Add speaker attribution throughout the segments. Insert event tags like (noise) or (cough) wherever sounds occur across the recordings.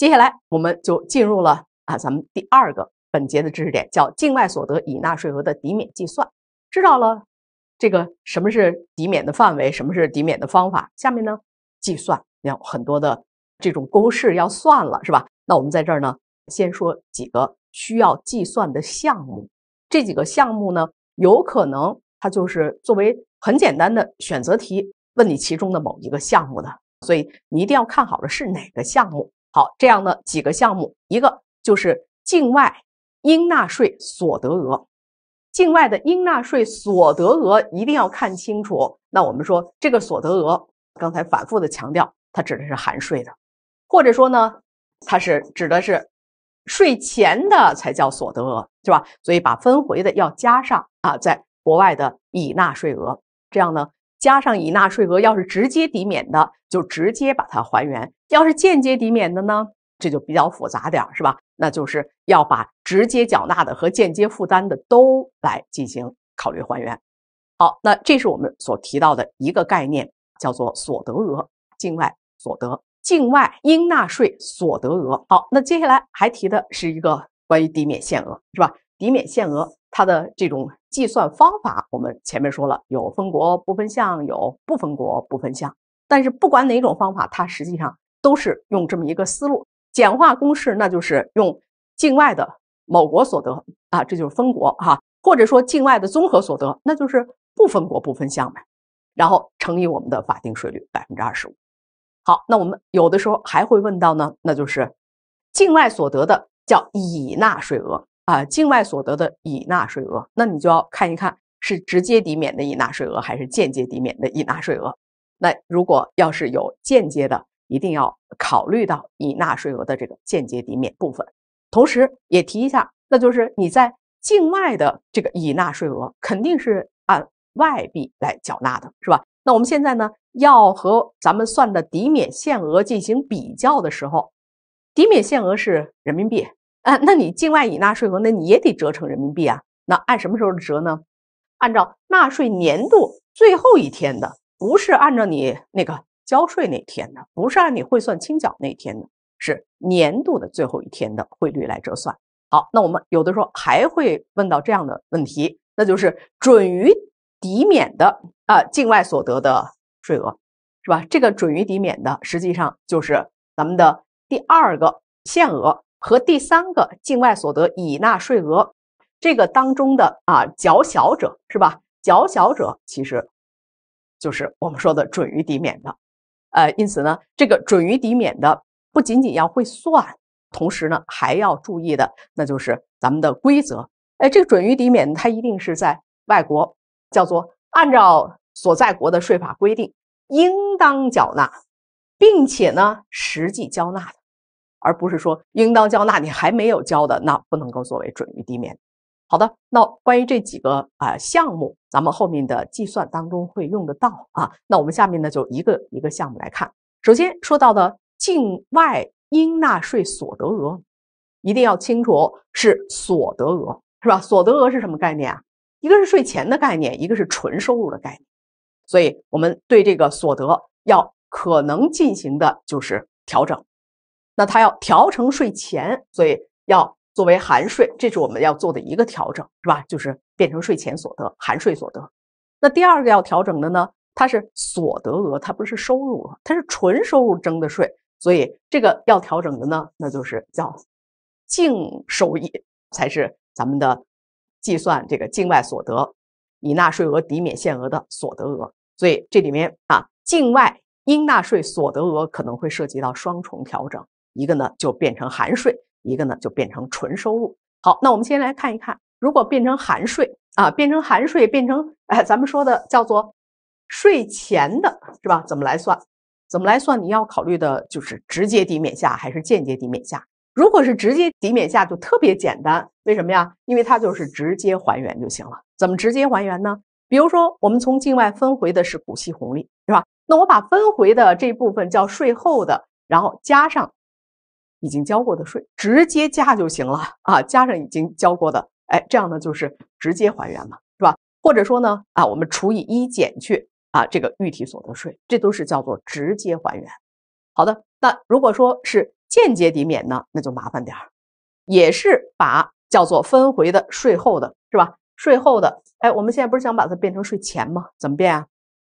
Speaker 1: 接下来我们就进入了啊，咱们第二个本节的知识点，叫境外所得已纳税额的抵免计算。知道了这个什么是抵免的范围，什么是抵免的方法，下面呢计算要很多的这种公式要算了，是吧？那我们在这儿呢，先说几个需要计算的项目。这几个项目呢，有可能它就是作为很简单的选择题问你其中的某一个项目的，所以你一定要看好了是哪个项目。好，这样呢几个项目，一个就是境外应纳税所得额，境外的应纳税所得额一定要看清楚。那我们说这个所得额，刚才反复的强调，它指的是含税的，或者说呢，它是指的是税前的才叫所得额，是吧？所以把分回的要加上啊，在国外的已纳税额，这样呢。加上已纳税额，要是直接抵免的，就直接把它还原；要是间接抵免的呢，这就比较复杂点，是吧？那就是要把直接缴纳的和间接负担的都来进行考虑还原。好，那这是我们所提到的一个概念，叫做所得额、境外所得、境外应纳税所得额。好，那接下来还提的是一个关于抵免限额，是吧？抵免限额。它的这种计算方法，我们前面说了，有分国不分项，有不分国不分项。但是不管哪种方法，它实际上都是用这么一个思路，简化公式，那就是用境外的某国所得啊，这就是分国哈，或者说境外的综合所得，那就是不分国不分项呗，然后乘以我们的法定税率百分之二十五。好，那我们有的时候还会问到呢，那就是境外所得的叫已纳税额。啊，境外所得的已纳税额，那你就要看一看是直接抵免的已纳税额，还是间接抵免的已纳税额。那如果要是有间接的，一定要考虑到已纳税额的这个间接抵免部分。同时，也提一下，那就是你在境外的这个已纳税额肯定是按外币来缴纳的，是吧？那我们现在呢，要和咱们算的抵免限额进行比较的时候，抵免限额是人民币。啊，那你境外已纳税额，那你也得折成人民币啊。那按什么时候的折呢？按照纳税年度最后一天的，不是按照你那个交税那天的，不是按你汇算清缴那天的，是年度的最后一天的汇率来折算。好，那我们有的时候还会问到这样的问题，那就是准予抵免的啊境外所得的税额，是吧？这个准予抵免的，实际上就是咱们的第二个限额。和第三个境外所得已纳税额，这个当中的啊较小者是吧？较小者其实就是我们说的准予抵免的。呃，因此呢，这个准予抵免的不仅仅要会算，同时呢还要注意的那就是咱们的规则。哎，这个准予抵免它一定是在外国叫做按照所在国的税法规定应当缴纳，并且呢实际交纳的。而不是说应当交纳你还没有交的，那不能够作为准予抵免。好的，那关于这几个啊项目，咱们后面的计算当中会用得到啊。那我们下面呢就一个一个项目来看。首先说到的境外应纳税所得额，一定要清楚是所得额是吧？所得额是什么概念啊？一个是税前的概念，一个是纯收入的概念。所以我们对这个所得要可能进行的就是调整。那它要调成税前，所以要作为含税，这是我们要做的一个调整，是吧？就是变成税前所得、含税所得。那第二个要调整的呢，它是所得额，它不是收入，它是纯收入征的税，所以这个要调整的呢，那就是叫净收益，才是咱们的计算这个境外所得以纳税额抵免限额的所得额。所以这里面啊，境外应纳税所得额可能会涉及到双重调整。一个呢就变成含税，一个呢就变成纯收入。好，那我们先来看一看，如果变成含税啊，变成含税，变成哎，咱们说的叫做税前的，是吧？怎么来算？怎么来算？你要考虑的就是直接抵免下还是间接抵免下。如果是直接抵免下，就特别简单，为什么呀？因为它就是直接还原就行了。怎么直接还原呢？比如说我们从境外分回的是股息红利，是吧？那我把分回的这部分叫税后的，然后加上。已经交过的税直接加就行了啊，加上已经交过的，哎，这样呢就是直接还原嘛，是吧？或者说呢啊，我们除以一减去啊这个预提所得税，这都是叫做直接还原。好的，那如果说是间接抵免呢，那就麻烦点也是把叫做分回的税后的是吧？税后的哎，我们现在不是想把它变成税前吗？怎么变啊？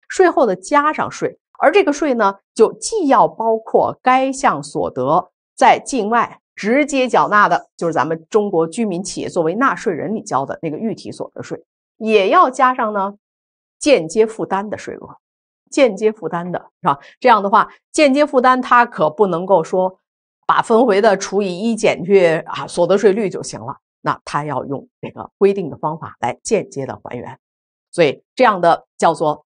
Speaker 1: 税后的加上税，而这个税呢，就既要包括该项所得。在境外直接缴纳的，就是咱们中国居民企业作为纳税人，你交的那个预提所得税，也要加上呢间接负担的税额。间接负担的是吧？这样的话，间接负担它可不能够说把分回的除以一减去啊所得税率就行了。那它要用这个规定的方法来间接的还原。所以这样的叫做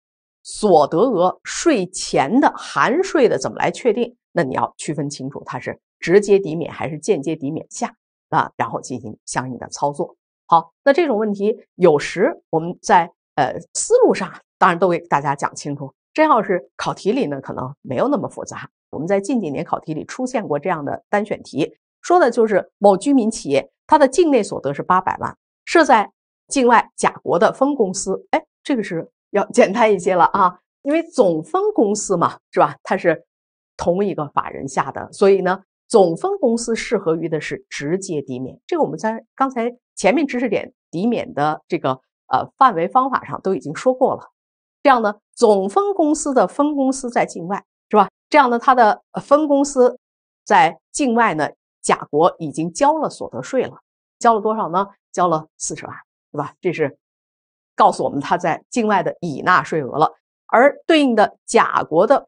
Speaker 1: 所得额税前的含税的怎么来确定？那你要区分清楚它是。直接抵免还是间接抵免下啊，然后进行相应的操作。好，那这种问题有时我们在呃思路上，当然都给大家讲清楚。真要是考题里呢，可能没有那么复杂。我们在近几年考题里出现过这样的单选题，说的就是某居民企业，它的境内所得是八百万，设在境外甲国的分公司。哎，这个是要 (laughs) 简单一些了啊，因为总分公司嘛，是吧？它是同一个法人下的，所以呢。总分公司适合于的是直接抵免，这个我们在刚才前面知识点抵免的这个呃范围方法上都已经说过了。这样呢，总分公司的分公司在境外是吧？这样呢，它的分公司在境外呢，甲国已经交了所得税了，交了多少呢？交了四十万，对吧？这是告诉我们他在境外的已纳税额了，而对应的甲国的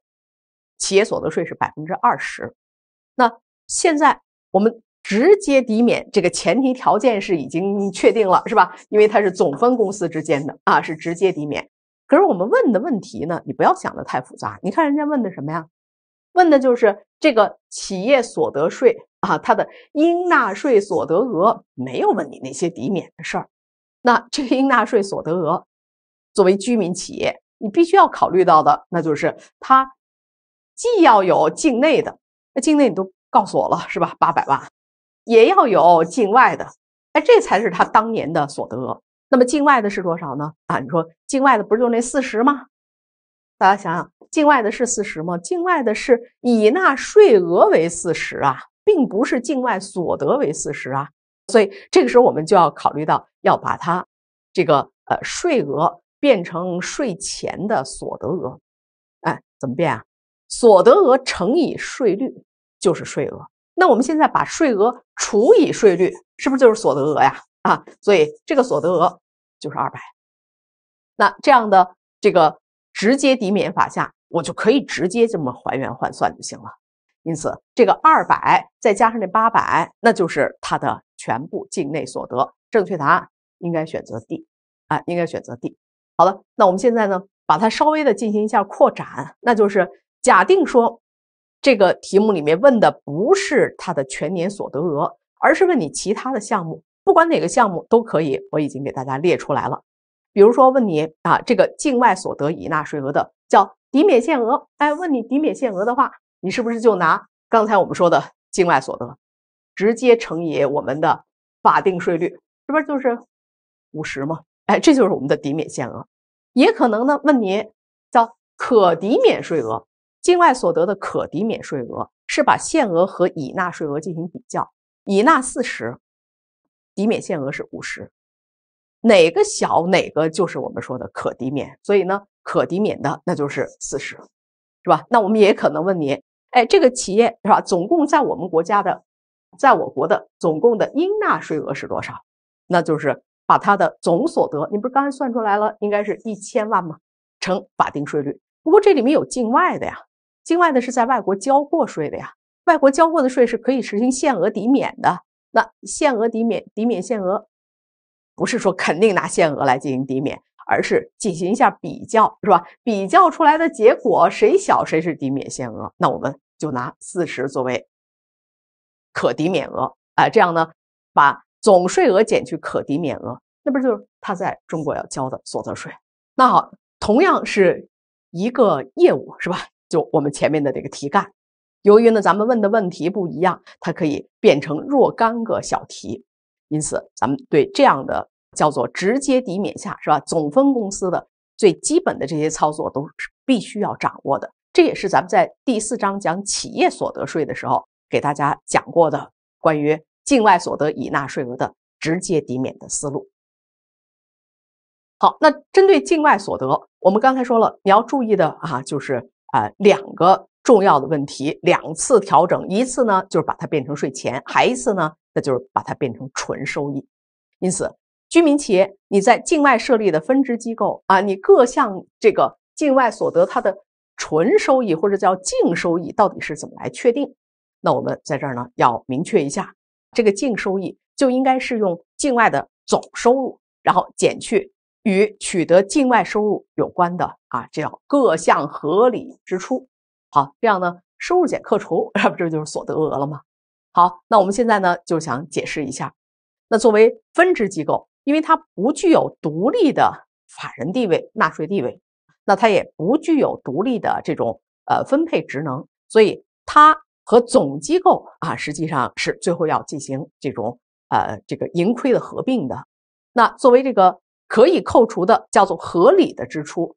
Speaker 1: 企业所得税是百分之二十，那。现在我们直接抵免这个前提条件是已经确定了，是吧？因为它是总分公司之间的啊，是直接抵免。可是我们问的问题呢，你不要想的太复杂。你看人家问的什么呀？问的就是这个企业所得税啊，它的应纳税所得额没有问你那些抵免的事儿。那这个应纳税所得额作为居民企业，你必须要考虑到的，那就是它既要有境内的，那境内你都。告诉我了是吧？八百万，也要有境外的，哎，这才是他当年的所得。那么境外的是多少呢？啊，你说境外的不就那四十吗？大家想想，境外的是四十吗？境外的是以纳税额为四十啊，并不是境外所得为四十啊。所以这个时候我们就要考虑到，要把它这个呃税额变成税前的所得额，哎，怎么变啊？所得额乘以税率。就是税额，那我们现在把税额除以税率，是不是就是所得额呀？啊，所以这个所得额就是二百。那这样的这个直接抵免法下，我就可以直接这么还原换算就行了。因此，这个二百再加上那八百，那就是它的全部境内所得。正确答案应该选择 D 啊，应该选择 D。好了，那我们现在呢，把它稍微的进行一下扩展，那就是假定说。这个题目里面问的不是它的全年所得额，而是问你其他的项目，不管哪个项目都可以。我已经给大家列出来了，比如说问你啊，这个境外所得已纳税额的叫抵免限额，哎，问你抵免限额的话，你是不是就拿刚才我们说的境外所得，直接乘以我们的法定税率，是不是就是五十嘛？哎，这就是我们的抵免限额。也可能呢，问你叫可抵免税额。境外所得的可抵免税额是把限额和已纳税额进行比较，已纳四十，抵免限额是五十，哪个小哪个就是我们说的可抵免。所以呢，可抵免的那就是四十，是吧？那我们也可能问你，哎，这个企业是吧？总共在我们国家的，在我国的总共的应纳税额是多少？那就是把它的总所得，你不是刚才算出来了，应该是一千万吗？乘法定税率，不过这里面有境外的呀。境外的是在外国交过税的呀，外国交过的税是可以实行限额抵免的。那限额抵免，抵免限额，不是说肯定拿限额来进行抵免，而是进行一下比较，是吧？比较出来的结果谁小谁是抵免限额。那我们就拿四十作为可抵免额，啊，这样呢，把总税额减去可抵免额，那不就是他在中国要交的所得税？那好，同样是一个业务，是吧？就我们前面的这个题干，由于呢咱们问的问题不一样，它可以变成若干个小题，因此咱们对这样的叫做直接抵免下是吧？总分公司的最基本的这些操作都是必须要掌握的，这也是咱们在第四章讲企业所得税的时候给大家讲过的关于境外所得已纳税额的直接抵免的思路。好，那针对境外所得，我们刚才说了，你要注意的啊就是。啊，两个重要的问题，两次调整，一次呢就是把它变成税前，还一次呢那就是把它变成纯收益。因此，居民企业你在境外设立的分支机构啊，你各项这个境外所得它的纯收益或者叫净收益到底是怎么来确定？那我们在这儿呢要明确一下，这个净收益就应该是用境外的总收入，然后减去。与取得境外收入有关的啊，这叫各项合理支出，好，这样呢，收入减扣除，这 (laughs) 不这就是所得额了吗？好，那我们现在呢就想解释一下，那作为分支机构，因为它不具有独立的法人地位、纳税地位，那它也不具有独立的这种呃分配职能，所以它和总机构啊实际上是最后要进行这种呃这个盈亏的合并的。那作为这个。可以扣除的叫做合理的支出。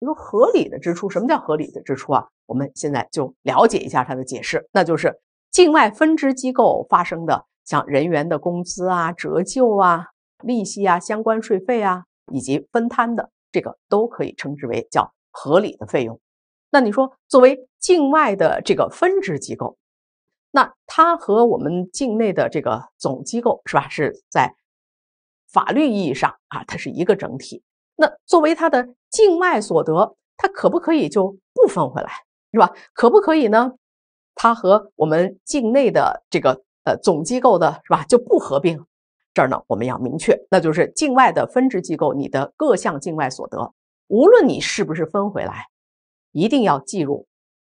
Speaker 1: 你说合理的支出，什么叫合理的支出啊？我们现在就了解一下它的解释。那就是境外分支机构发生的像人员的工资啊、折旧啊、利息啊、相关税费啊，以及分摊的这个都可以称之为叫合理的费用。那你说作为境外的这个分支机构，那它和我们境内的这个总机构是吧？是在。法律意义上啊，它是一个整体。那作为它的境外所得，它可不可以就不分回来，是吧？可不可以呢？它和我们境内的这个呃总机构的，是吧，就不合并。这儿呢，我们要明确，那就是境外的分支机构，你的各项境外所得，无论你是不是分回来，一定要计入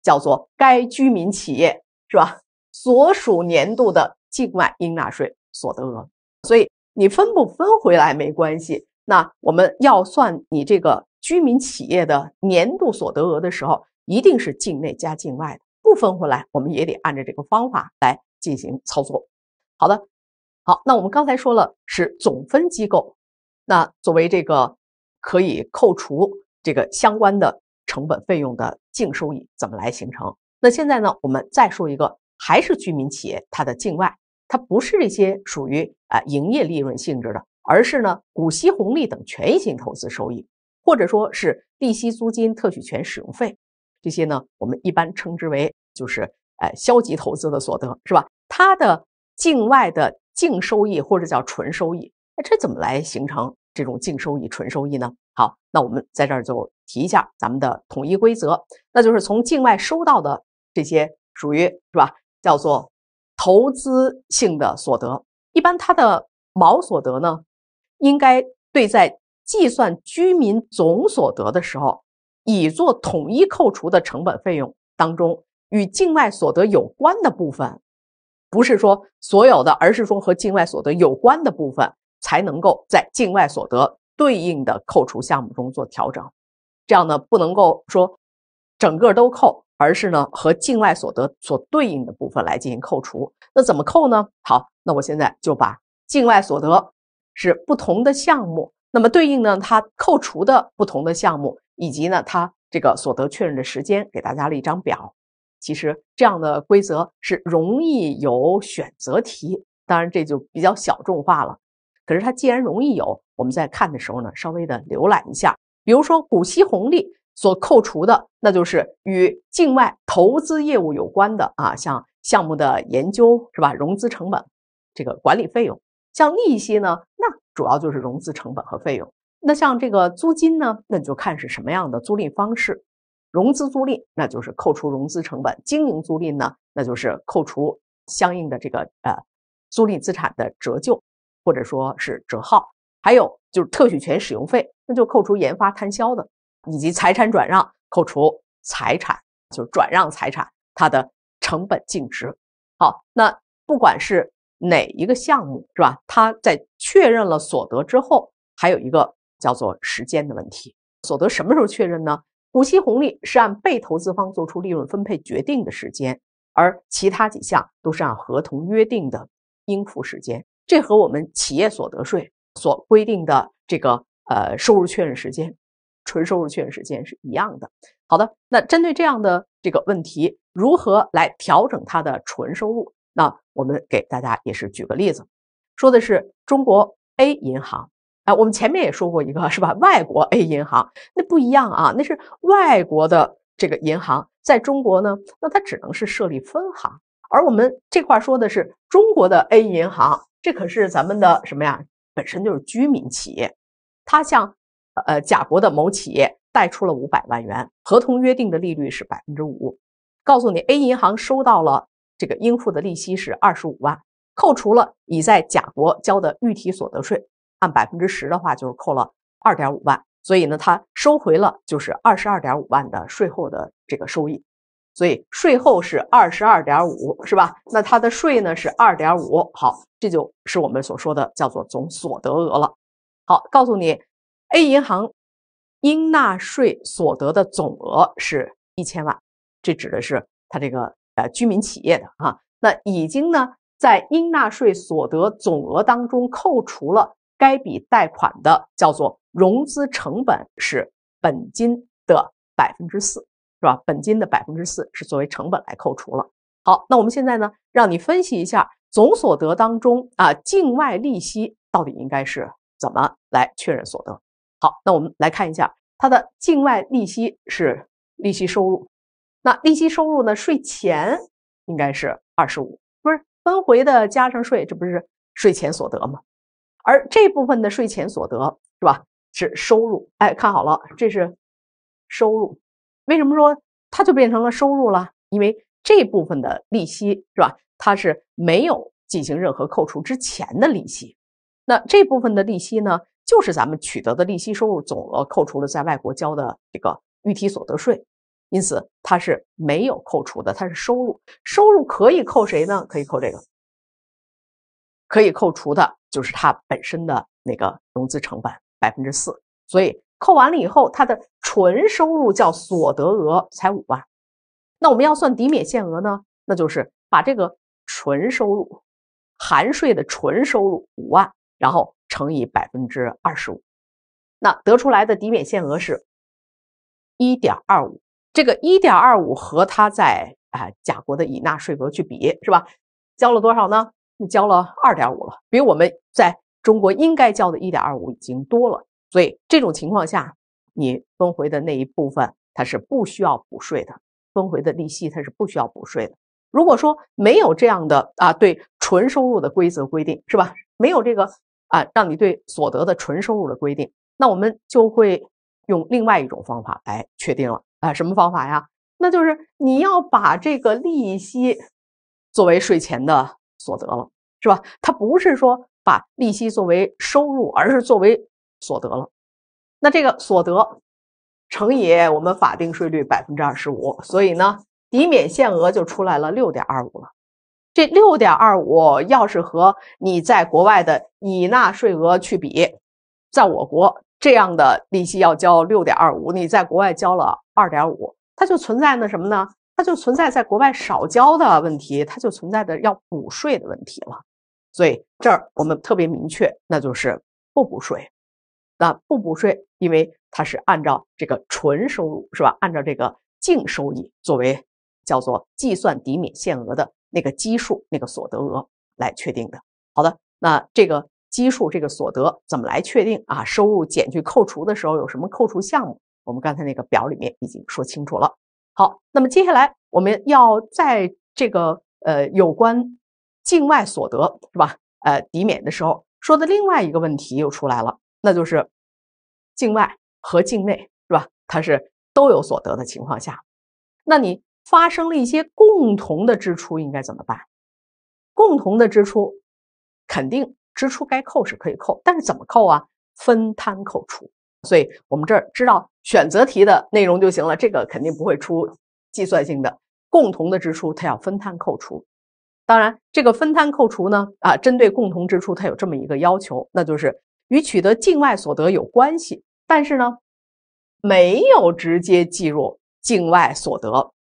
Speaker 1: 叫做该居民企业，是吧，所属年度的境外应纳税所得额。所以。你分不分回来没关系，那我们要算你这个居民企业的年度所得额的时候，一定是境内加境外的，不分回来，我们也得按照这个方法来进行操作。好的，好，那我们刚才说了是总分机构，那作为这个可以扣除这个相关的成本费用的净收益怎么来形成？那现在呢，我们再说一个，还是居民企业它的境外。它不是这些属于啊营业利润性质的，而是呢股息红利等权益性投资收益，或者说是利息、租金、特许权使用费这些呢，我们一般称之为就是哎消极投资的所得，是吧？它的境外的净收益或者叫纯收益，那这怎么来形成这种净收益、纯收益呢？好，那我们在这儿就提一下咱们的统一规则，那就是从境外收到的这些属于是吧叫做。投资性的所得，一般它的毛所得呢，应该对在计算居民总所得的时候，已做统一扣除的成本费用当中，与境外所得有关的部分，不是说所有的，而是说和境外所得有关的部分才能够在境外所得对应的扣除项目中做调整。这样呢，不能够说整个都扣。而是呢，和境外所得所对应的部分来进行扣除。那怎么扣呢？好，那我现在就把境外所得是不同的项目，那么对应呢，它扣除的不同的项目以及呢，它这个所得确认的时间，给大家了一张表。其实这样的规则是容易有选择题，当然这就比较小众化了。可是它既然容易有，我们在看的时候呢，稍微的浏览一下，比如说股息红利。所扣除的，那就是与境外投资业务有关的啊，像项目的研究是吧？融资成本，这个管理费用，像利息呢，那主要就是融资成本和费用。那像这个租金呢，那就看是什么样的租赁方式，融资租赁那就是扣除融资成本，经营租赁呢，那就是扣除相应的这个呃租赁资产的折旧或者说是折耗，还有就是特许权使用费，那就扣除研发摊销的。以及财产转让扣除财产，就是转让财产它的成本净值。好，那不管是哪一个项目，是吧？它在确认了所得之后，还有一个叫做时间的问题。所得什么时候确认呢？股息红利是按被投资方做出利润分配决定的时间，而其他几项都是按合同约定的应付时间。这和我们企业所得税所规定的这个呃收入确认时间。纯收入确认时间是一样的。好的，那针对这样的这个问题，如何来调整它的纯收入？那我们给大家也是举个例子，说的是中国 A 银行啊。我们前面也说过一个是吧，外国 A 银行那不一样啊，那是外国的这个银行在中国呢，那它只能是设立分行。而我们这块说的是中国的 A 银行，这可是咱们的什么呀？本身就是居民企业，它像。呃，甲国的某企业贷出了五百万元，合同约定的利率是百分之五。告诉你，A 银行收到了这个应付的利息是二十五万，扣除了已在甲国交的预提所得税，按百分之十的话就是扣了二点五万，所以呢，它收回了就是二十二点五万的税后的这个收益，所以税后是二十二点五，是吧？那它的税呢是二点五，好，这就是我们所说的叫做总所得额了。好，告诉你。A 银行应纳税所得的总额是一千万，这指的是它这个呃居民企业的啊。那已经呢在应纳税所得总额当中扣除了该笔贷款的叫做融资成本，是本金的百分之四，是吧？本金的百分之四是作为成本来扣除了。好，那我们现在呢让你分析一下总所得当中啊境外利息到底应该是怎么来确认所得。好，那我们来看一下它的境外利息是利息收入，那利息收入呢？税前应该是二十五，不是分回的加上税，这不是税前所得吗？而这部分的税前所得是吧？是收入，哎，看好了，这是收入。为什么说它就变成了收入了？因为这部分的利息是吧？它是没有进行任何扣除之前的利息，那这部分的利息呢？就是咱们取得的利息收入总额，扣除了在外国交的这个预提所得税，因此它是没有扣除的，它是收入。收入可以扣谁呢？可以扣这个，可以扣除的就是它本身的那个融资成本百分之四。所以扣完了以后，它的纯收入叫所得额才五万。那我们要算抵免限额呢？那就是把这个纯收入，含税的纯收入五万，然后。乘以百分之二十五，那得出来的抵免限额是，一点二五。这个一点二五和它在啊甲国的已纳税额去比，是吧？交了多少呢？交了二点五了，比我们在中国应该交的一点二五已经多了。所以这种情况下，你分回的那一部分它是不需要补税的，分回的利息它是不需要补税的。如果说没有这样的啊对纯收入的规则规定，是吧？没有这个。啊，让你对所得的纯收入的规定，那我们就会用另外一种方法来确定了。啊，什么方法呀？那就是你要把这个利息作为税前的所得了，是吧？它不是说把利息作为收入，而是作为所得了。那这个所得乘以我们法定税率百分之二十五，所以呢，抵免限额就出来了六点二五了。这六点二五，要是和你在国外的你纳税额去比，在我国这样的利息要交六点二五，你在国外交了二点五，它就存在那什么呢？它就存在在国外少交的问题，它就存在的要补税的问题了。所以这儿我们特别明确，那就是不补税。那不补税，因为它是按照这个纯收入是吧？按照这个净收益作为叫做计算抵免限额的。那个基数、那个所得额来确定的。好的，那这个基数、这个所得怎么来确定啊？收入减去扣除的时候有什么扣除项目？我们刚才那个表里面已经说清楚了。好，那么接下来我们要在这个呃有关境外所得是吧？呃抵免的时候说的另外一个问题又出来了，那就是境外和境内是吧？它是都有所得的情况下，那你。发生了一些共同的支出，应该怎么办？共同的支出，肯定支出该扣是可以扣，但是怎么扣啊？分摊扣除。所以，我们这儿知道选择题的内容就行了。这个肯定不会出计算性的共同的支出，它要分摊扣除。当然，这个分摊扣除呢，啊，针对共同支出，它有这么一个要求，那就是与取得境外所得有关系，但是呢，没有直接计入境外所得。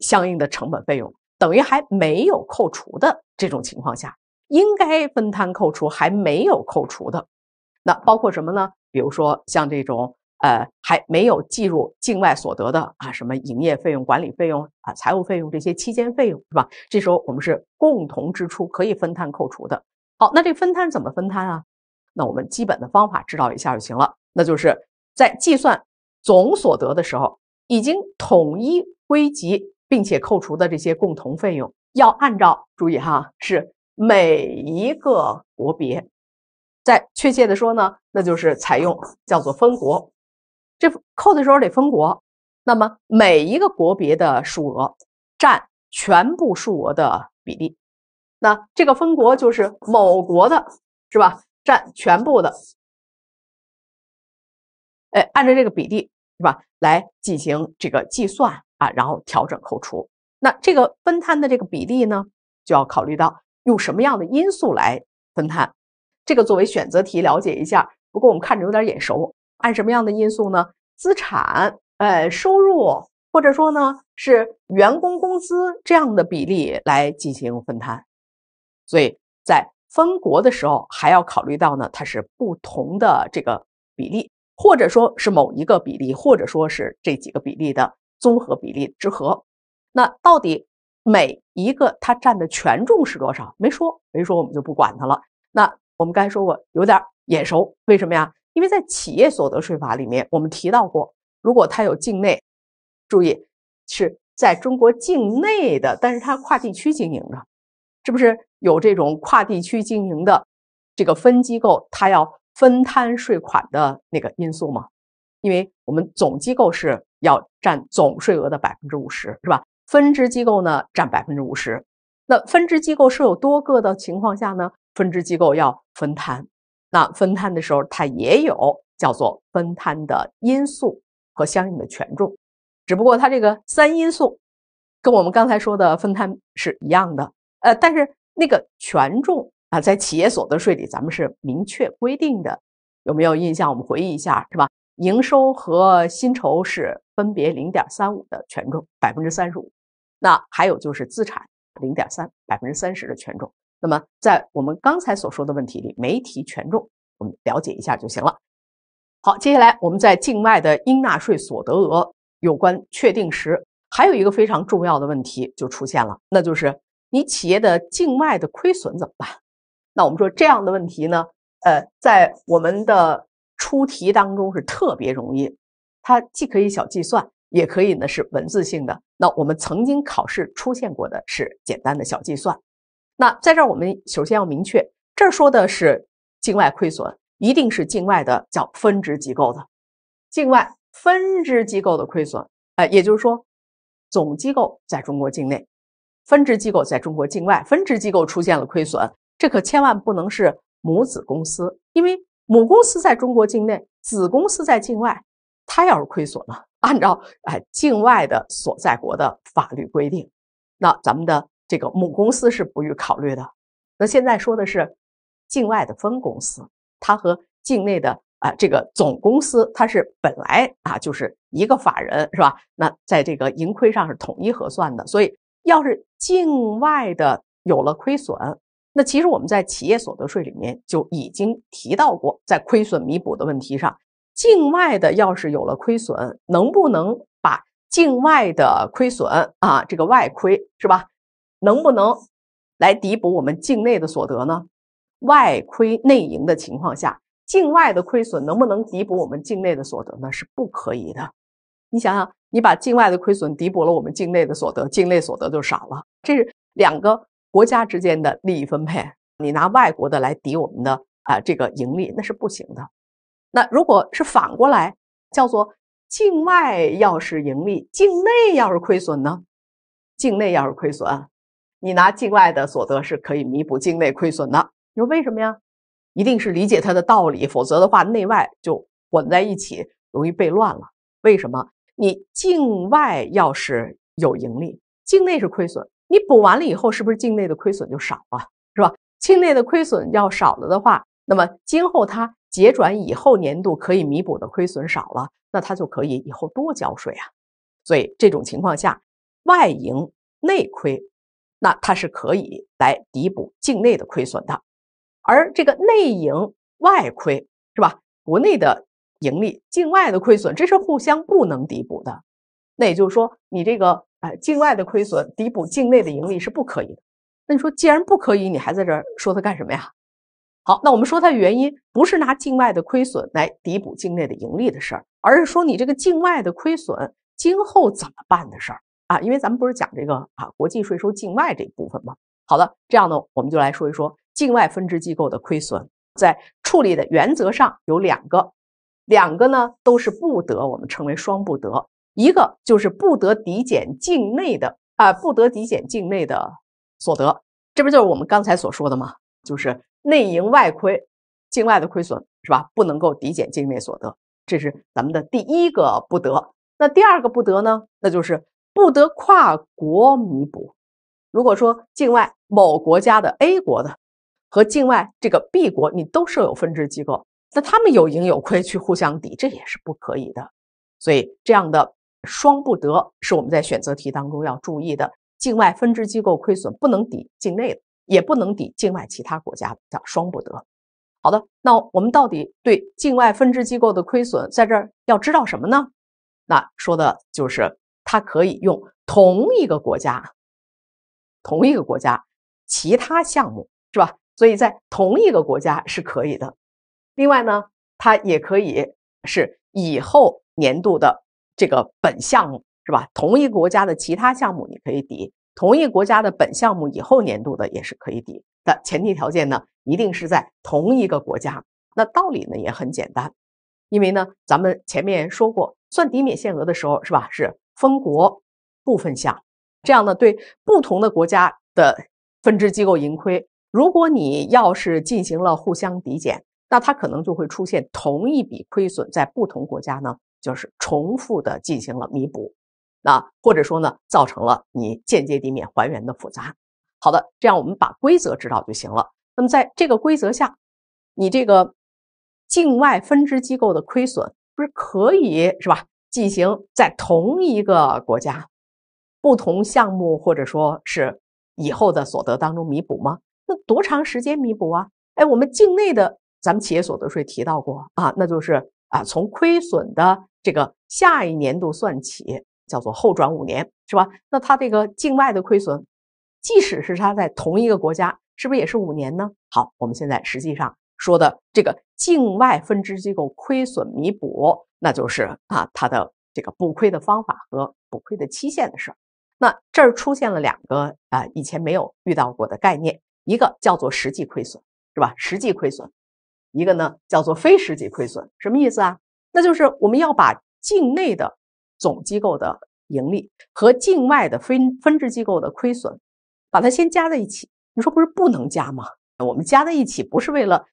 Speaker 1: 相应的成本费用等于还没有扣除的这种情况下，应该分摊扣除还没有扣除的，那包括什么呢？比如说像这种呃还没有计入境外所得的啊，什么营业费用、管理费用啊、财务费用这些期间费用是吧？这时候我们是共同支出可以分摊扣除的。好，那这分摊怎么分摊啊？那我们基本的方法知道一下就行了。那就是在计算总所得的时候，已经统一归集。并且扣除的这些共同费用，要按照注意哈，是每一个国别。再确切的说呢，那就是采用叫做分国。这扣的时候得分国，那么每一个国别的数额占全部数额的比例。那这个分国就是某国的，是吧？占全部的，哎，按照这个比例，是吧？来进行这个计算。啊，然后调整扣除，那这个分摊的这个比例呢，就要考虑到用什么样的因素来分摊，这个作为选择题了解一下。不过我们看着有点眼熟，按什么样的因素呢？资产、呃收入，或者说呢是员工工资这样的比例来进行分摊。所以在分国的时候，还要考虑到呢它是不同的这个比例，或者说是某一个比例，或者说是这几个比例的。综合比例之和，那到底每一个它占的权重是多少？没说，没说我们就不管它了。那我们刚才说过有点眼熟，为什么呀？因为在企业所得税法里面我们提到过，如果它有境内，注意是在中国境内的，但是它跨地区经营的，这不是有这种跨地区经营的这个分机构，它要分摊税款的那个因素吗？因为我们总机构是要占总税额的百分之五十，是吧？分支机构呢占百分之五十。那分支机构设有多个的情况下呢，分支机构要分摊。那分摊的时候，它也有叫做分摊的因素和相应的权重。只不过它这个三因素跟我们刚才说的分摊是一样的。呃，但是那个权重啊，在企业所得税里咱们是明确规定的。有没有印象？我们回忆一下，是吧？营收和薪酬是分别零点三五的权重，百分之三十五。那还有就是资产零点三，百分之三十的权重。那么在我们刚才所说的问题里没提权重，我们了解一下就行了。好，接下来我们在境外的应纳税所得额有关确定时，还有一个非常重要的问题就出现了，那就是你企业的境外的亏损怎么办？那我们说这样的问题呢，呃，在我们的。出题当中是特别容易，它既可以小计算，也可以呢是文字性的。那我们曾经考试出现过的是简单的小计算。那在这儿我们首先要明确，这儿说的是境外亏损，一定是境外的叫分支机构的境外分支机构的亏损。哎，也就是说，总机构在中国境内，分支机构在中国境外，分支机构出现了亏损，这可千万不能是母子公司，因为。母公司在中国境内，子公司在境外，它要是亏损了，按照哎境外的所在国的法律规定，那咱们的这个母公司是不予考虑的。那现在说的是境外的分公司，它和境内的啊这个总公司，它是本来啊就是一个法人是吧？那在这个盈亏上是统一核算的，所以要是境外的有了亏损。那其实我们在企业所得税里面就已经提到过，在亏损弥补的问题上，境外的要是有了亏损，能不能把境外的亏损啊，这个外亏是吧，能不能来抵补我们境内的所得呢？外亏内盈的情况下，境外的亏损能不能抵补我们境内的所得呢？是不可以的。你想想，你把境外的亏损抵补了我们境内的所得，境内所得就少了。这是两个。国家之间的利益分配，你拿外国的来抵我们的啊，这个盈利那是不行的。那如果是反过来，叫做境外要是盈利，境内要是亏损呢？境内要是亏损，你拿境外的所得是可以弥补境内亏损的。你说为什么呀？一定是理解它的道理，否则的话，内外就混在一起，容易被乱了。为什么？你境外要是有盈利，境内是亏损。你补完了以后，是不是境内的亏损就少了，是吧？境内的亏损要少了的话，那么今后它结转以后年度可以弥补的亏损少了，那它就可以以后多交税啊。所以这种情况下，外盈内亏，那它是可以来抵补境内的亏损的。而这个内盈外亏，是吧？国内的盈利，境外的亏损，这是互相不能抵补的。那也就是说，你这个。哎，境外的亏损抵补境内的盈利是不可以的。那你说既然不可以，你还在这儿说它干什么呀？好，那我们说它原因不是拿境外的亏损来抵补境内的盈利的事儿，而是说你这个境外的亏损今后怎么办的事儿啊？因为咱们不是讲这个啊国际税收境外这一部分吗？好了，这样呢，我们就来说一说境外分支机构的亏损在处理的原则上有两个，两个呢都是不得，我们称为双不得。一个就是不得抵减境内的啊，不得抵减境内的所得，这不就是我们刚才所说的吗？就是内盈外亏，境外的亏损是吧？不能够抵减境内所得，这是咱们的第一个不得。那第二个不得呢？那就是不得跨国弥补。如果说境外某国家的 A 国的和境外这个 B 国，你都设有分支机构，那他们有盈有亏去互相抵，这也是不可以的。所以这样的。双不得是我们在选择题当中要注意的，境外分支机构亏损不能抵境内的，也不能抵境外其他国家的。双不得。好的，那我们到底对境外分支机构的亏损在这儿要知道什么呢？那说的就是它可以用同一个国家，同一个国家其他项目是吧？所以在同一个国家是可以的。另外呢，它也可以是以后年度的。这个本项目是吧？同一国家的其他项目你可以抵，同一国家的本项目以后年度的也是可以抵，的前提条件呢，一定是在同一个国家。那道理呢也很简单，因为呢咱们前面说过，算抵免限额的时候是吧，是分国部分项，这样呢对不同的国家的分支机构盈亏，如果你要是进行了互相抵减，那它可能就会出现同一笔亏损在不同国家呢。就是重复的进行了弥补，那或者说呢，造成了你间接地面还原的复杂。好的，这样我们把规则知道就行了。那么在这个规则下，你这个境外分支机构的亏损不是可以是吧？进行在同一个国家不同项目或者说是以后的所得当中弥补吗？那多长时间弥补啊？哎，我们境内的咱们企业所得税提到过啊，那就是啊，从亏损的。这个下一年度算起叫做后转五年，是吧？那它这个境外的亏损，即使是它在同一个国家，是不是也是五年呢？好，我们现在实际上说的这个境外分支机构亏损弥补，那就是啊它的这个补亏的方法和补亏的期限的事儿。那这儿出现了两个啊以前没有遇到过的概念，一个叫做实际亏损，是吧？实际亏损，一个呢叫做非实际亏损，什么意思啊？那就是我们要把境内的总机构的盈利和境外的分分支机构的亏损，把它先加在一起。你说不是不能加吗？我们加在一起不是为了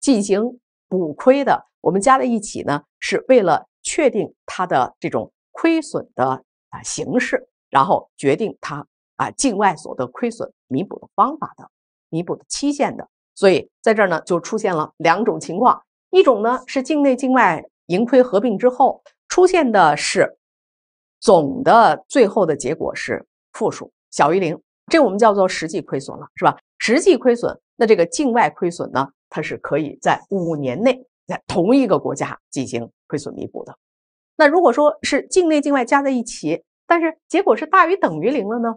Speaker 1: 进行补亏的，我们加在一起呢是为了确定它的这种亏损的啊形式，然后决定它啊境外所得亏损弥补的方法的、弥补的期限的。所以在这儿呢就出现了两种情况：一种呢是境内境外。盈亏合并之后出现的是总的，最后的结果是负数，小于零，这我们叫做实际亏损了，是吧？实际亏损，那这个境外亏损呢，它是可以在五年内在同一个国家进行亏损弥补的。那如果说是境内境外加在一起，但是结果是大于等于零了呢？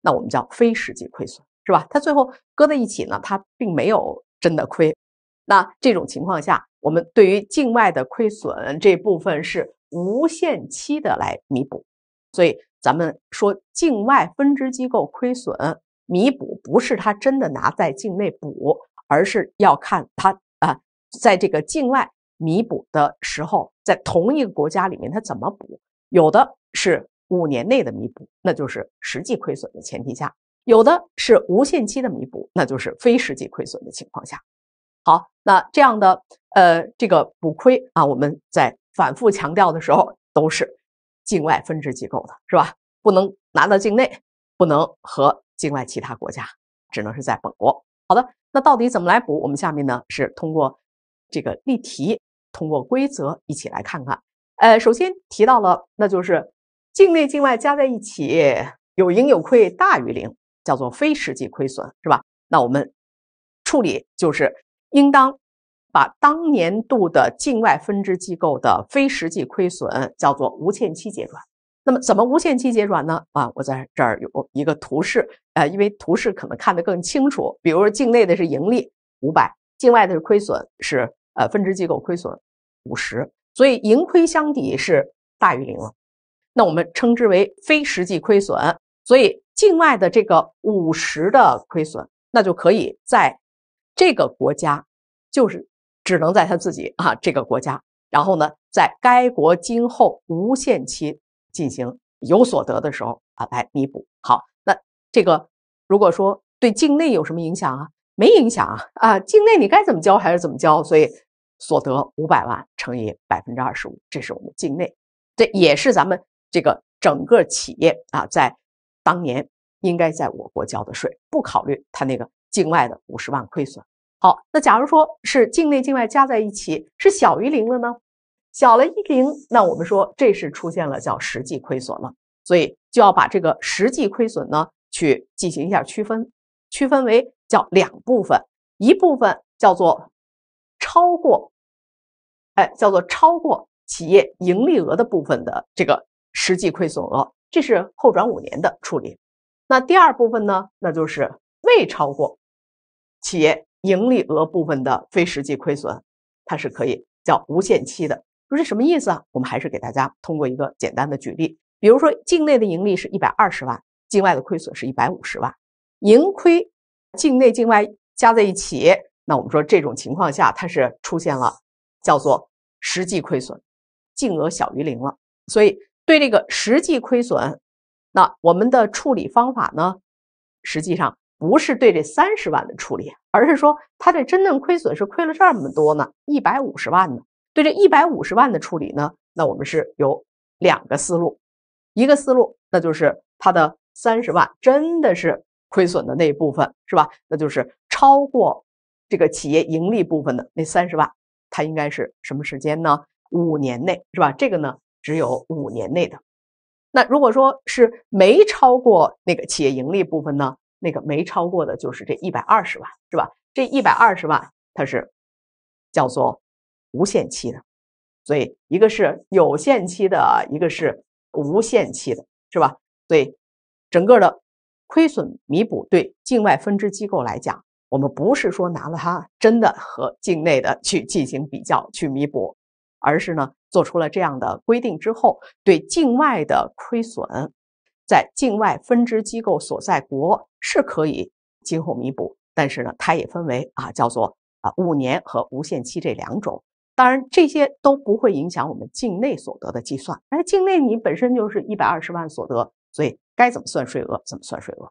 Speaker 1: 那我们叫非实际亏损，是吧？它最后搁在一起呢，它并没有真的亏。那这种情况下。我们对于境外的亏损这部分是无限期的来弥补，所以咱们说境外分支机构亏损弥补不是他真的拿在境内补，而是要看他啊，在这个境外弥补的时候，在同一个国家里面他怎么补？有的是五年内的弥补，那就是实际亏损的前提下；有的是无限期的弥补，那就是非实际亏损的情况下。好，那这样的。呃，这个补亏啊，我们在反复强调的时候都是境外分支机构的，是吧？不能拿到境内，不能和境外其他国家，只能是在本国。好的，那到底怎么来补？我们下面呢是通过这个例题，通过规则一起来看看。呃，首先提到了，那就是境内境外加在一起有盈有亏大于零，叫做非实际亏损，是吧？那我们处理就是应当。把当年度的境外分支机构的非实际亏损叫做无限期结转。那么怎么无限期结转呢？啊，我在这儿有一个图示，呃，因为图示可能看得更清楚。比如说境内的是盈利五百，境外的是亏损是呃分支机构亏损五十，所以盈亏相抵是大于零了。那我们称之为非实际亏损。所以境外的这个五十的亏损，那就可以在这个国家就是。只能在他自己啊这个国家，然后呢，在该国今后无限期进行有所得的时候啊，来弥补。好，那这个如果说对境内有什么影响啊？没影响啊！啊，境内你该怎么交还是怎么交。所以所得五百万乘以百分之二十五，这是我们境内，这也是咱们这个整个企业啊，在当年应该在我国交的税，不考虑他那个境外的五十万亏损。好，那假如说是境内境外加在一起是小于零了呢？小了一零，那我们说这是出现了叫实际亏损了，所以就要把这个实际亏损呢去进行一下区分，区分为叫两部分，一部分叫做超过，哎，叫做超过企业盈利额的部分的这个实际亏损额，这是后转五年的处理。那第二部分呢，那就是未超过企业。盈利额部分的非实际亏损，它是可以叫无限期的。说这什么意思啊？我们还是给大家通过一个简单的举例。比如说，境内的盈利是一百二十万，境外的亏损是一百五十万，盈亏境内境外加在一起，那我们说这种情况下，它是出现了叫做实际亏损，净额小于零了。所以对这个实际亏损，那我们的处理方法呢，实际上。不是对这三十万的处理，而是说他这真正亏损是亏了这么多呢，一百五十万呢。对这一百五十万的处理呢，那我们是有两个思路。一个思路，那就是他的三十万真的是亏损的那一部分，是吧？那就是超过这个企业盈利部分的那三十万，它应该是什么时间呢？五年内，是吧？这个呢，只有五年内的。那如果说是没超过那个企业盈利部分呢？那个没超过的，就是这一百二十万，是吧？这一百二十万，它是叫做无限期的，所以一个是有限期的，一个是无限期的，是吧？所以整个的亏损弥补对境外分支机构来讲，我们不是说拿了它真的和境内的去进行比较去弥补，而是呢，做出了这样的规定之后，对境外的亏损，在境外分支机构所在国。是可以今后弥补，但是呢，它也分为啊叫做啊五年和无限期这两种。当然，这些都不会影响我们境内所得的计算。哎，境内你本身就是一百二十万所得，所以该怎么算税额怎么算税额。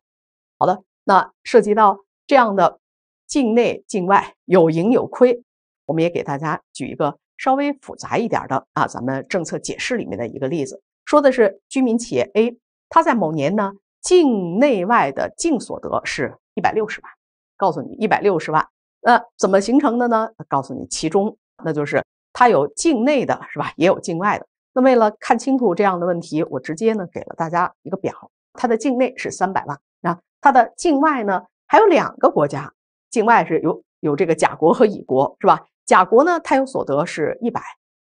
Speaker 1: 好的，那涉及到这样的境内境外有盈有亏，我们也给大家举一个稍微复杂一点的啊，咱们政策解释里面的一个例子，说的是居民企业 A，它在某年呢。境内外的净所得是一百六十万，告诉你一百六十万，那怎么形成的呢？告诉你，其中那就是它有境内的是吧，也有境外的。那为了看清楚这样的问题，我直接呢给了大家一个表，它的境内是三百万，那它的境外呢还有两个国家，境外是有有这个甲国和乙国是吧？甲国呢它有所得是一百，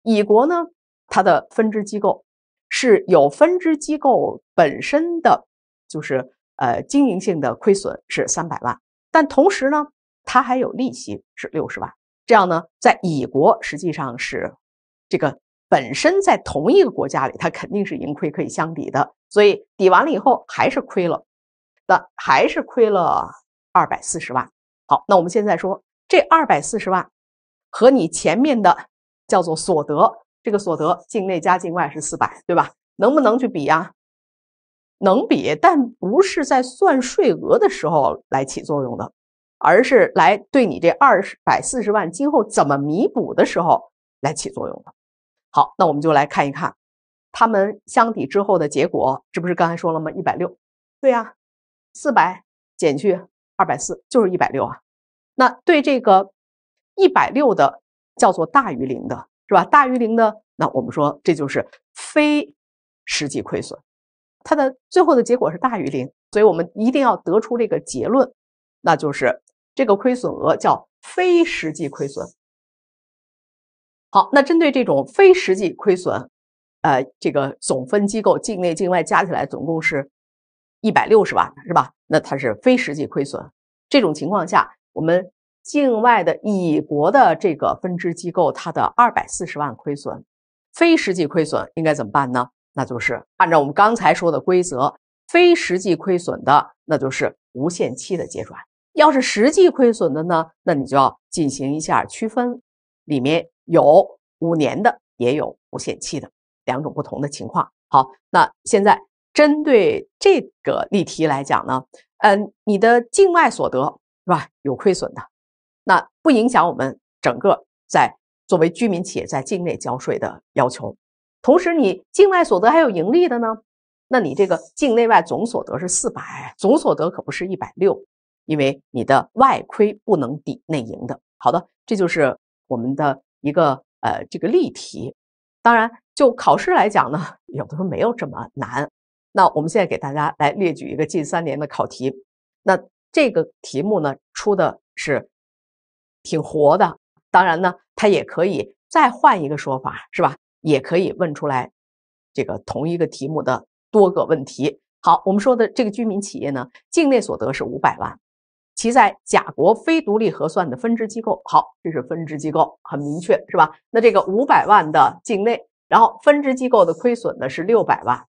Speaker 1: 乙国呢它的分支机构是有分支机构本身的。就是呃，经营性的亏损是三百万，但同时呢，它还有利息是六十万，这样呢，在乙国实际上是这个本身在同一个国家里，它肯定是盈亏可以相抵的，所以抵完了以后还是亏了，那还是亏了二百四十万。好，那我们现在说这二百四十万和你前面的叫做所得，这个所得境内加境外是四百，对吧？能不能去比呀？能比，但不是在算税额的时候来起作用的，而是来对你这二百四十万今后怎么弥补的时候来起作用的。好，那我们就来看一看他们相抵之后的结果，这不是刚才说了吗？一百六，对呀，四百减去二百四就是一百六啊。那对这个一百六的叫做大于零的，是吧？大于零的，那我们说这就是非实际亏损。它的最后的结果是大于零，所以我们一定要得出这个结论，那就是这个亏损额叫非实际亏损。好，那针对这种非实际亏损，呃，这个总分机构境内境外加起来总共是，一百六十万，是吧？那它是非实际亏损。这种情况下，我们境外的乙国的这个分支机构它的二百四十万亏损，非实际亏损应该怎么办呢？那就是按照我们刚才说的规则，非实际亏损的，那就是无限期的结转；要是实际亏损的呢，那你就要进行一下区分，里面有五年的，也有无限期的两种不同的情况。好，那现在针对这个例题来讲呢，嗯，你的境外所得是吧？有亏损的，那不影响我们整个在作为居民企业在境内交税的要求。同时，你境外所得还有盈利的呢，那你这个境内外总所得是四百，总所得可不是一百六，因为你的外亏不能抵内盈的。好的，这就是我们的一个呃这个例题。当然，就考试来讲呢，有的时候没有这么难。那我们现在给大家来列举一个近三年的考题，那这个题目呢出的是挺活的。当然呢，它也可以再换一个说法，是吧？也可以问出来，这个同一个题目的多个问题。好，我们说的这个居民企业呢，境内所得是五百万，其在甲国非独立核算的分支机构，好，这是分支机构，很明确是吧？那这个五百万的境内，然后分支机构的亏损呢是六百万，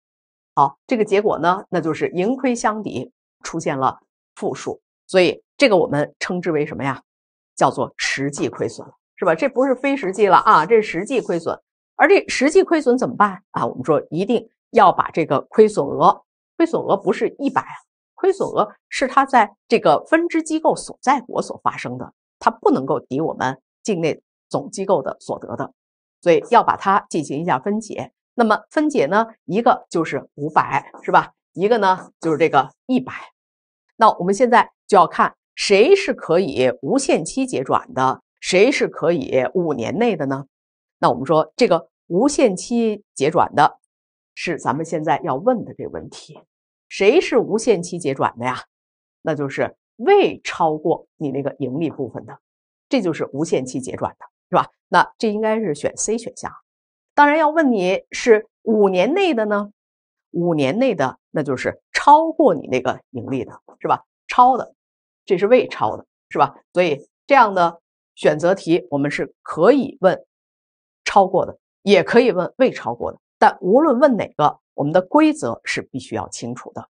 Speaker 1: 好，这个结果呢，那就是盈亏相抵出现了负数，所以这个我们称之为什么呀？叫做实际亏损是吧？这不是非实际了啊，这是实际亏损。而这实际亏损怎么办啊？我们说一定要把这个亏损额，亏损额不是一百，亏损额是它在这个分支机构所在国所发生的，它不能够抵我们境内总机构的所得的，所以要把它进行一下分解。那么分解呢，一个就是五百，是吧？一个呢就是这个一百。那我们现在就要看谁是可以无限期结转的，谁是可以五年内的呢？那我们说这个无限期结转的，是咱们现在要问的这个问题，谁是无限期结转的呀？那就是未超过你那个盈利部分的，这就是无限期结转的，是吧？那这应该是选 C 选项。当然要问你是五年内的呢？五年内的那就是超过你那个盈利的是吧？超的，这是未超的是吧？所以这样的选择题我们是可以问。超过的也可以问未超过的，但无论问哪个，我们的规则是必须要清楚的。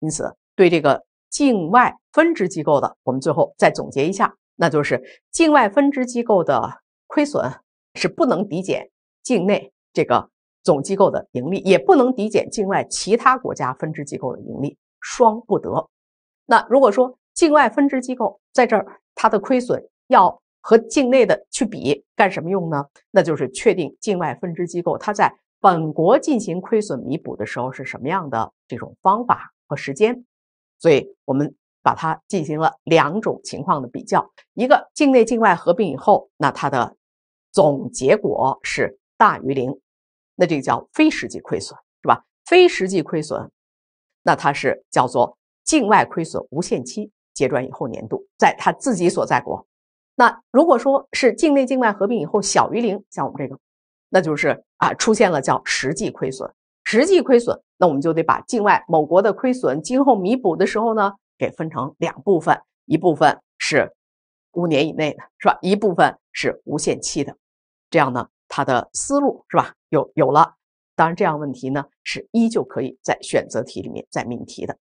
Speaker 1: 因此，对这个境外分支机构的，我们最后再总结一下，那就是境外分支机构的亏损是不能抵减境内这个总机构的盈利，也不能抵减境外其他国家分支机构的盈利，双不得。那如果说境外分支机构在这儿它的亏损要。和境内的去比干什么用呢？那就是确定境外分支机构它在本国进行亏损弥补的时候是什么样的这种方法和时间。所以我们把它进行了两种情况的比较：一个境内境外合并以后，那它的总结果是大于零，那这个叫非实际亏损，是吧？非实际亏损，那它是叫做境外亏损无限期结转以后年度，在它自己所在国。那如果说是境内境外合并以后小于零，像我们这个，那就是啊出现了叫实际亏损，实际亏损，那我们就得把境外某国的亏损今后弥补的时候呢，给分成两部分，一部分是五年以内的，是吧？一部分是无限期的，这样呢，它的思路是吧，有有了。当然，这样问题呢是依旧可以在选择题里面再命题的。